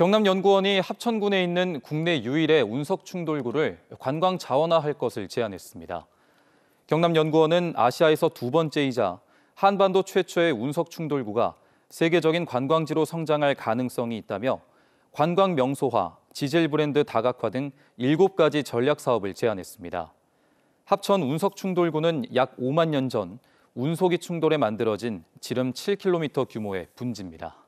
경남연구원이 합천군에 있는 국내 유일의 운석 충돌구를 관광 자원화할 것을 제안했습니다. 경남연구원은 아시아에서 두 번째이자 한반도 최초의 운석 충돌구가 세계적인 관광지로 성장할 가능성이 있다며 관광 명소화, 지질 브랜드 다각화 등 7가지 전략 사업을 제안했습니다. 합천 운석 충돌구는 약 5만 년 전 운석이 충돌에 만들어진 지름 7km 규모의 분지입니다.